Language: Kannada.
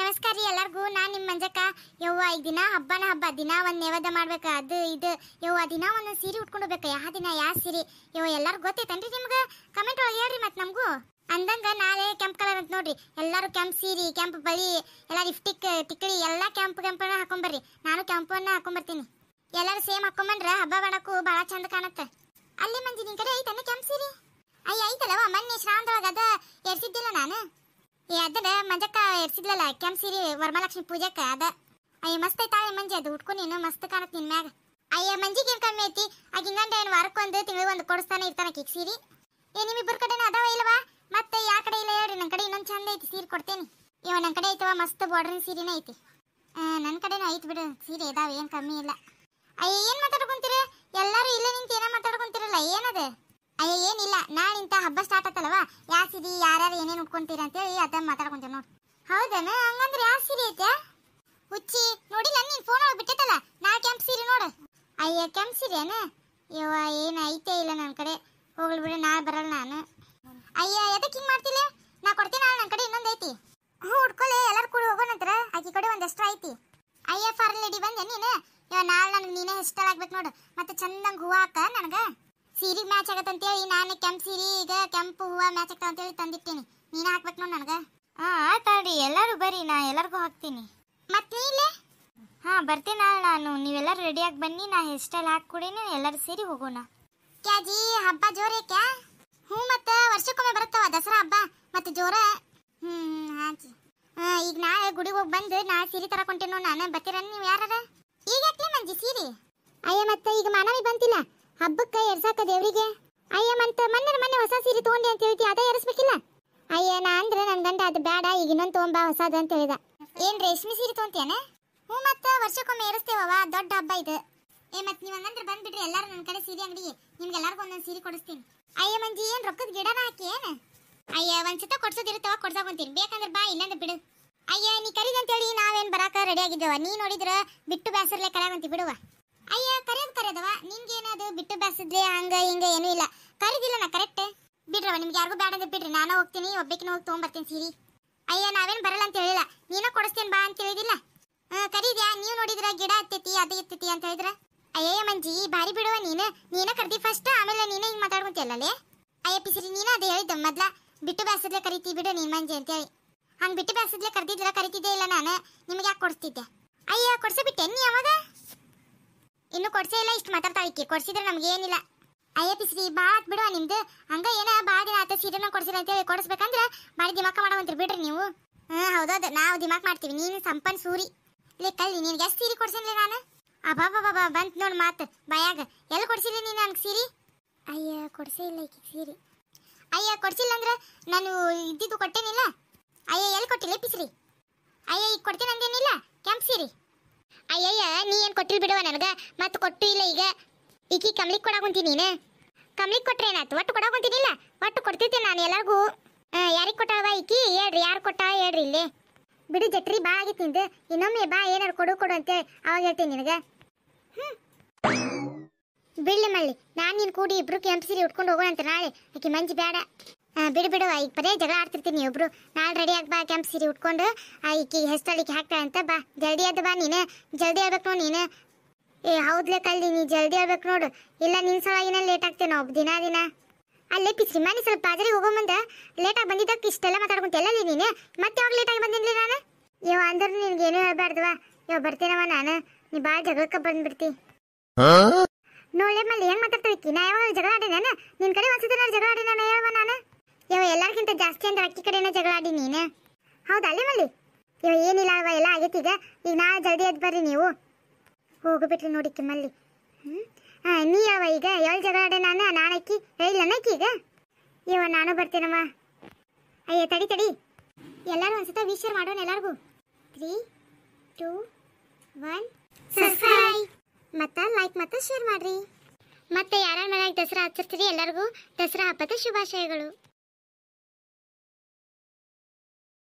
ನಮಸ್ಕಾರ ರೀ ಎಲ್ಲರಿಗೂ ನಾ ನಿಮ್ಮ ಮಂಜಕ್ಕ ಯವ್ವ ಈಗ ದಿನ ಹಬ್ಬನ ಹಬ್ಬ ದಿನ ಒಂದು ನೈವೇದ್ಯ ಮಾಡ್ಬೇಕು ಅದು ಇದು ಯವ್ವ ದಿನ ಒಂದೊಂದು ಸೀರೆ ಉಟ್ಕೊಂಡು ಯಾ ಯಾವ ದಿನ ಯಾವ ಸೀರೆ ಯವ್ವ ಎಲ್ಲರೂ ಗೊತ್ತೈತನ್ರಿ ನಿಮ್ಗೆ ಕಮೆಂಟ್ ಒಳಗೆ ಹೇಳ್ರಿ ಮತ್ತೆ ನಮಗೂ ಅಂದಂಗ ನಾಳೆ ಕೆಂಪ್ ಕಲರ್ ಅಂತ ನೋಡ್ರಿ ಎಲ್ಲರೂ ಕೆಂಪ್ ಸೀರೆ ಕೆಂಪ್ ಬಳಿ ಎಲ್ಲ ಲಿಫ್ಟಿಕ್ ಟಿಕ್ಕಳಿ ಎಲ್ಲ ಕೆಂಪ್ ಕೆಂಪನ್ನ ಹಾಕೊಂಬರ್ರಿ ನಾನು ಕೆಂಪನ್ನ ಹಾಕೊಂಬರ್ತೀನಿ ಎಲ್ಲರೂ ಸೇಮ್ ಹಾಕೊಂಬಂದ್ರ ಹಬ್ಬ ಮಾಡಕ್ಕೂ ಭಾಳ ಚಂದ ಕಾಣತ್ತೆ ಅಲ್ಲಿ ಮಂಜಿ ನಿನ್ ಕಡೆ ಐತನ ಕೆಂಪ್ ಸೀರೆ ಅಯ್ಯ ಐತಲ್ಲವ ಮೊನ್ನೆ ಶ್ರಾಂತವಾಗ ಅದ ಏ ಅದದ ಮಂಜಕ್ಕ ಎರ್ಸಿದ್ಲಲ್ಲ ಕೆಂಪ್ ಸೀರೆ ವರಮಹಾಲಕ್ಷ್ಮಿ ಪೂಜಕ್ಕ ಅದ ಅಯ್ಯ ಮಸ್ತ್ ಐತಾಳೆ ಮಂಜಿ ಅದು ಉಟ್ಕೊ ನೀನು ಮಸ್ತ್ ಕಾಣತ್ ನಿನ್ ಮ್ಯಾಗ ಅಯ್ಯ ಮಂಜಿಗೆ ಏನ್ ಕಮ್ಮಿ ಐತಿ ಆಗ ಹಿಂಗಂಡ ಏನ್ ವಾರಕ್ಕೊಂದು ಒಂದು ಕೊಡಿಸ್ತಾನೆ ಇರ್ತಾನ ಕಿಕ್ ಸೀರೆ ಏ ನಿಮ್ಮಿಬ್ಬರ ಕಡೆನೂ ಅದಾವ ಇಲ್ವಾ ಮತ್ತೆ ಯಾ ಕಡೆ ಇಲ್ಲ ಹೇಳ್ರಿ ನನ್ನ ಕಡೆ ಇನ್ನೊಂದು ಚಂದ ಐತಿ ಸೀರೆ ಕೊಡ್ತೇನೆ ಇವ ನನ್ನ ಕಡೆ ಐತವ ಮಸ್ತ್ ಬಾರ್ಡ್ರಿನ ಸೀರೆನ ಐತಿ ನನ್ನ ಕಡೆನೂ ಐತಿ ಬಿಡು ಸೀರೆ ಇದಾವೆ ಏನು ಕಮ್ಮಿ ಇಲ್ಲ ಅಯ್ಯ ಏನು ಮಾತಾಡ್ಕೊಂತೀರಿ ಎಲ್ಲರೂ ಇಲ್ಲೇ ನಿಂತು ಏನೋ ಮಾತಾಡ್ಕೊಂತೀರಲ್ಲ ಏನದು ಅಯ್ಯ ಏನಿಲ್ಲ ನಾಳಿಂತ ಹಬ್ಬ ಸ್ಟಾರ್ಟ್ ಆತಲ್ವಾ ಯಾವ ಸಿರಿ ಯಾರ್ಯಾರು ಏನೇನು ಉಟ್ಕೊಂತೀರ ಅಂತೇಳಿ ಅದನ್ನ ಮಾತಾಡ್ಕೊಂತೀವಿ ನೋಡಿ ಹೌದನ ಹಂಗಂದ್ರೆ ಯಾವ ಸಿರಿ ಐತೆ ಹುಚ್ಚಿ ನೋಡಿಲ್ಲ ನೀನ್ ಫೋನ್ ಒಳಗೆ ಬಿಟ್ಟೈತಲ್ಲ ನಾ ಕೆಂಪ್ ಸೀರೆ ನೋಡು ಅಯ್ಯ ಕೆಂಪ್ ಸೀರೆನ ಇವ ಏನು ಐತೆ ಇಲ್ಲ ನನ್ನ ಕಡೆ ಹೋಗ್ಲಿ ಬಿಡು ನಾ ಬರಲ್ಲ ನಾನು ಅಯ್ಯ ಎದಕ್ಕೆ ಹಿಂಗೆ ಮಾಡ್ತಿಲ್ಲ ನಾ ಕೊಡ್ತೀನಿ ನನ್ನ ಕಡೆ ಇನ್ನೊಂದು ಐತಿ ಹ್ಞೂ ಉಟ್ಕೊಳ್ಳಿ ಎಲ್ಲರೂ ಕೂಡ ಹೋಗೋ ನಂತರ ಆಕಿ ಕಡೆ ಒಂದಷ್ಟು ಐತಿ ಅಯ್ಯ ಫಾರ್ ಲೇಡಿ ಬಂದೆ ನೀನು ಇವ ನಾಳೆ ನನಗೆ ನೀನೇ ಹೆಸ್ಟಲ್ ಆಗ್ಬೇಕು ನೋಡು ಮತ್ತೆ ಚಂದಂಗೆ ಹೂವು ಹಾಕ ನನಗೆ ಸೀರೆಗೆ ಮ್ಯಾಚ್ ಆಗತ್ತೆ ಅಂತೇಳಿ ನಾನು ಕೆಂಪು ಸೀರೆ ಈಗ ಕೆಂಪು ಹೂವು ಮ್ಯಾಚ್ ಅಂತ ಹೇಳಿ ತಂದಿಟ್ಟೀನಿ ನೀನು ಹಾಕ್ಬೇಕು ನೋಡಿ ನನಗೆ ಹಾಂ ತಾಡಿ ಎಲ್ಲರೂ ಬರ್ರಿ ನಾ ಎಲ್ಲರಿಗೂ ಹಾಕ್ತೀನಿ ಮತ್ತೆ ಇಲ್ಲೇ ಹಾಂ ಬರ್ತೀನಿ ನಾನು ನೀವೆಲ್ಲರೂ ರೆಡಿಯಾಗಿ ಬನ್ನಿ ನಾ ಹೇರ್ ಸ್ಟೈಲ್ ಹಾಕ್ಕೊಡೀನಿ ಎಲ್ಲರೂ ಸೇರಿ ಹೋಗೋಣ ಕ್ಯಾಜಿ ಹಬ್ಬ ಜೋರೇ ಕ್ಯಾ ಹ್ಞೂ ಮತ್ತೆ ವರ್ಷಕ್ಕೊಮ್ಮೆ ಬರುತ್ತವ ದಸರಾ ಹಬ್ಬ ಮತ್ತೆ ಜೋರ ಹ್ಞೂ ಹಾಜಿ ಹಾಂ ಈಗ ನಾಳೆ ಗುಡಿಗೆ ಹೋಗಿ ಬಂದು ನಾ ಸೀರೆ ತರಕೊಂಟೇನೋ ನಾನು ಬರ್ತೀರ ನೀವು ಯಾರ ಈಗ ಯಾಕೆ ಮಂಜಿ ಸೀರೆ ಅಯ್ಯ ಮತ್ತೆ ಈಗ ಮಾನವಿ ಬಂತಿಲ್ಲ ಹಬ್ಬಕ್ಕ ಎರ್ಸಾಕ ದೇವ್ರಿಗೆ ಅಯ್ಯ ಮಂತ ಮನ್ನೆ ಮೊನ್ನೆ ಹೊಸ ಸೀರೆ ತಗೊಂಡಿ ಅಂತ ಹೇಳ್ತಿ ಅದ ಎರಸ್ಬೇಕಿಲ್ಲ ಅಯ್ಯ ನಾ ಅಂದ್ರೆ ನನ್ ಗಂಡ ಅದು ಬೇಡ ಈಗ ಇನ್ನೊಂದು ತಗೊಂಬ ಹೊಸದ ಅಂತ ಹೇಳಿದ ಏನ್ ರೇಷ್ಮೆ ಸೀರೆ ತಗೊಂತೇನ ಹ್ಞೂ ಮತ್ತ ವರ್ಷಕ್ಕೊಮ್ಮೆ ಏರಿಸ್ತೇವವ ದೊಡ್ಡ ಹಬ್ಬ ಇದು ಏ ಮತ್ ನೀವ್ ಹಂಗಂದ್ರ ಬಂದ್ಬಿಡ್ರಿ ಎಲ್ಲಾರು ನನ್ ಕಡೆ ಸೀರೆ ಅಂಗಡಿ ನಿಮ್ಗೆ ಎಲ್ಲಾರ್ಗು ಒಂದೊಂದು ಸೀರೆ ಕೊಡಿಸ್ತೀನಿ ಅಯ್ಯ ಮಂಜಿ ಏನ್ ರೊಕ್ಕದ ಗಿಡನ ಹಾಕಿ ಏನ ಅಯ್ಯ ಒಂದ್ಸತ ಕೊಡ್ಸೋದಿರ್ತವ ಕೊಡ್ಸಾಕೊಂತೀನಿ ಬೇಕಂದ್ರ ಬಾ ಇಲ್ಲಂದ್ರೆ ಬಿಡು ಅಯ್ಯ ನೀ ಹೇಳಿ ನಾವೇನ್ ಬರಾಕ ರೆಡಿ ಆಗಿದ್ದೇವ ನೀ ನೋಡಿದ್ರ ಬಿಟ್ಟು ಬ್ಯಾಸರ್ಲೆ ಕರೆಯಂತಿ ಬಿಡುವ ಅಯ್ಯ ಕರೆದ್ ಕರೆದವ ನಿಮ್ಗೇನದು ಬಿಟ್ಟು ಬಾಸಿದ್ರೆ ಹಂಗ ಹಿಂಗ ಏನೂ ಇಲ್ಲ ಕರೆದಿಲ್ಲ ನಾ ಕರೆಕ್ಟ್ ಬಿಡ್ರವ ನಿಮ್ಗೆ ಯಾರಿಗೂ ಬೇಡ ಬಿಡ್ರಿ ನಾನು ಹೋಗ್ತೀನಿ ಒಬ್ಬಕಿನ ಹೋಗಿ ತೊಗೊಂಬರ್ತೀನಿ ಸೀರಿ ಅಯ್ಯ ನಾವೇನ್ ಬರಲ್ಲ ಅಂತ ಹೇಳಿಲ್ಲ ನೀನು ಕೊಡಿಸ್ತೇನೆ ಬಾ ಅಂತ ಹೇಳಿದಿಲ್ಲ ಕರೀದ್ಯಾ ನೀವು ನೋಡಿದ್ರ ಗಿಡ ಹತ್ತೈತಿ ಅದು ಇರ್ತೈತಿ ಅಂತ ಹೇಳಿದ್ರ ಅಯ್ಯ ಮಂಜಿ ಬಾರಿ ಬಿಡುವ ನೀನು ನೀನೇ ಕರ್ದಿ ಫಸ್ಟ್ ಆಮೇಲೆ ನೀನೇ ಹಿಂಗೆ ಮಾತಾಡ್ಕೊಂತಿಯಲ್ಲೇ ಅಯ್ಯ ಪಿಸಿರಿ ನೀನು ಅದೇ ಹೇಳಿದ್ದ ಮೊದ್ಲ ಬಿಟ್ಟು ಬ್ಯಾಸದ್ಲೆ ಕರಿತಿ ಬಿಡು ನೀನ್ ಮಂಜಿ ಹೇಳಿ ಹಂಗ್ ಬಿಟ್ಟು ಬ್ಯಾಸದ್ಲೆ ಕರೆದಿದ್ರ ಕರಿತಿದ್ದೆ ಇಲ್ಲ ನಾನು ನಿಮ್ಗೆ ಯಾಕೆ ಕೊಡಿಸ್ತಿದ್ದೆ ಅಯ್ಯ ಕೊಡ್ಸಬಿಟ್ಟೆ ನೀ ಯಾವಾಗ ಕೊಡ್ಸೇ ಇಲ್ಲ ಇಷ್ಟು ಮಾತಾಡ್ತಾ ಇಕ್ಕಿ ಕೊಡ್ಸಿದ್ರೆ ನಮ್ಗೆ ಏನಿಲ್ಲ ಅಯ್ಯ ಪಿಸ್ರಿ ಬಾತ್ ಆತ್ ಬಿಡುವ ನಿಮ್ದು ಹಂಗ ಏನ ಬಾಡಿ ಆತ ಸೀರೆನ ಕೊಡ್ಸಿರ ಅಂತ ಹೇಳಿ ಕೊಡಿಸ್ಬೇಕಂದ್ರೆ ಬಾರಿ ದಿಮಾಕ ಮಾಡೋವಂತ್ರಿ ಬಿಡ್ರಿ ನೀವು ಹಾ ಹೌದೌದು ನಾವು ದಿಮಾಕ್ ಮಾಡ್ತೀವಿ ನೀನು ಸಂಪನ್ ಸೂರಿ ಲೇ ಕಲ್ಲಿ ನಿನ್ಗೆ ಎಷ್ಟು ಸೀರೆ ಕೊಡ್ಸಿನ್ಲಿ ನಾನು ಅಬ್ಬಾ ಬಾಬಾ ಬಂತ ನೋಡ್ ಮಾತು ಬಾಯಾಗ ಎಲ್ಲಿ ಕೊಡ್ಸಿಲ್ಲ ನೀನು ನನಗೆ ಸೀರಿ ಅಯ್ಯ ಕೊಡ್ಸೇ ಇಲ್ಲ ಈಕೆ ಸೀರೆ ಅಯ್ಯ ಕೊಡ್ಸಿಲ್ಲ ಅಂದ್ರೆ ನಾನು ಇದ್ದಿದ್ದು ಕೊಟ್ಟೇನಿಲ್ಲ ಅಯ್ಯ ಎಲ್ಲಿ ಕೊಟ್ಟಿಲ್ಲ ಪಿಸ್ರಿ ಅಯ್ಯ ಈಗ ಕೊಡ್ತೇನೆ ಅಂದೇನಿಲ್ಲ ಕೆಂಪು ಸೀರೆ ಅಯ್ಯಯ್ಯ ನೀ ಏನು ಕೊಟ್ಟಿಲ್ ಬಿಡುವ ನನಗೆ ಮತ್ತೆ ಕೊಟ್ಟು ಇಲ್ಲ ಈಗ ಈಕಿ ಕಮ್ಲಿಗೆ ಕೊಡಾಕೊಂತೀನಿ ನೀನು ಕಮ್ಲಿಗೆ ಕೊಟ್ಟರೆ ಏನಾಯ್ತು ಒಟ್ಟು ಇಲ್ಲ ಒಟ್ಟು ಕೊಡ್ತಿದ್ದೆ ನಾನು ಎಲ್ಲರಿಗೂ ಯಾರಿಗೆ ಕೊಟ್ಟಾವ ಈಕಿ ಹೇಳ್ರಿ ಯಾರು ಕೊಟ್ಟ ಹೇಳ್ರಿ ಇಲ್ಲಿ ಬಿಡು ಜಟ್ರಿ ಬಾ ಆಗೈತಿ ಇನ್ನೊಮ್ಮೆ ಬಾ ಏನಾರು ಕೊಡು ಕೊಡು ಅಂತ ಅವಾಗ ಹೇಳ್ತೀನಿ ನಿನಗೆ ಬಿಡ್ಲಿ ಮಳ್ಳಿ ನಾನು ನೀನು ಕೂಡಿ ಇಬ್ರು ಕೆಂಪು ಸೀರೆ ಉಟ್ಕೊಂಡು ಹೋಗೋಣ ಅಂತ ನಾಳೆ ಆಕೆ ಮಂಜಿ ಬೇಡ ಬಿಡು ಬಿಡು ಈಗ ಪದೇ ಜಗಳ ಆಡ್ತಿರ್ತೀನಿ ಒಬ್ರು ನಾಳೆ ರೆಡಿ ಆಗಿ ಬಾ ಕೆಂಪು ಸೀರೆ ಉಟ್ಕೊಂಡು ಈಕಿ ಹೆಸ್ತಾಳಿಗೆ ಹಾಕ್ತಾಳೆ ಅಂತ ಬಾ ಜಲ್ದಿ ಅದು ಬಾ ನೀನು ಜಲ್ದಿ ಹೇಳ್ಬೇಕು ನೋಡಿ ನೀನು ಏ ಹೌದ್ಲೆ ಕಲ್ಲಿ ನೀ ಜಲ್ದಿ ಹೇಳ್ಬೇಕು ನೋಡು ಇಲ್ಲ ನಿನ್ನ ಸಲುವಾಗಿನ ಲೇಟ್ ಆಗ್ತೇವೆ ನಾವು ದಿನ ದಿನ ಅಲ್ಲೇ ಸಿಮಾನಿ ಸ್ವಲ್ಪ ಆದರೆ ಹೋಗೋ ಮುಂದೆ ಲೇಟಾಗಿ ಬಂದಿದ್ದಕ್ಕೆ ಇಷ್ಟೆಲ್ಲ ಎಲ್ಲ ನೀನು ಮತ್ತೆ ಯಾವಾಗ ಲೇಟಾಗಿ ಬಂದಿದ್ಲಿ ನಾನು ಇವ ಅಂದ್ರೆ ಹೇಳ್ಬಾರ್ದು ಹೇಳ್ಬಾರ್ದವಾ ಇವ ಬರ್ತೇನವ ನಾನು ನೀ ಭಾಳ ಜಗಳಕ್ಕೆ ಬಂದ್ಬಿಡ್ತಿ ನೋಡಿ ಮಲ್ಲಿ ಹೆಂಗೆ ಮಾತಾಡ್ತೀವಿ ನಾ ಯಾವಾಗ ಜಗಳ ಆಡಿ ನಾನು ನಿನ್ ಕಡೆ ಒಂದ್ಸತಿ ಜಗಳ ಆಡಿ ನಾನು ಹೇಳುವ ನಾನು ಇವ ಎಲ್ಲರಿಗಿಂತ ಜಾಸ್ತಿ ಅಂದ್ರೆ ಅಕ್ಕಿ ಕಡೆನ ಜಗಳ ಆಡಿ ನೀನು ಹೌದಾ ಅಲ್ಲೇ ಮಲ್ಲಿ ಇವ ಏನಿಲ್ಲ ಅವ ಎಲ್ಲ ಆಗೈತಿ ಈಗ ಈಗ ನಾ ಜಲ್ದಿ ಎದ್ ಬರ್ರಿ ನೀವು ಹೋಗ್ಬಿಟ್ರಿ ನೋಡಿ ಕಿಮ್ಮಲ್ಲಿ ಹ್ಮ್ ಹಾಂ ನೀ ಅವ ಈಗ ಎಲ್ಲಿ ಜಗಳ ಆಡ ನಾನು ನಾನು ಅಕ್ಕಿ ಹೇಳಿಲ್ಲ ಈಗ ಇವ ನಾನು ಬರ್ತೀನಮ್ಮ ಅಯ್ಯ ತಡಿ ತಡಿ ಎಲ್ಲರೂ ಒಂದ್ಸತ ವಿಶೇರ್ ಮಾಡೋಣ ಎಲ್ಲಾರ್ಗೂ ತ್ರೀ ಟೂ ಒನ್ ಸಬ್ಸ್ಕ್ರೈಬ್ ಮತ್ತು ಲೈಕ್ ಮತ್ತೆ ಶೇರ್ ಮಾಡ್ರಿ ಮತ್ತೆ ಯಾರ ಮನೆಯಾಗ ದಸರಾ ಆಚರಿಸ್ತೀರಿ ಎಲ್ಲರಿಗೂ ದಸರಾ ಹಬ್ಬದ ಶುಭಾಶಯಗಳು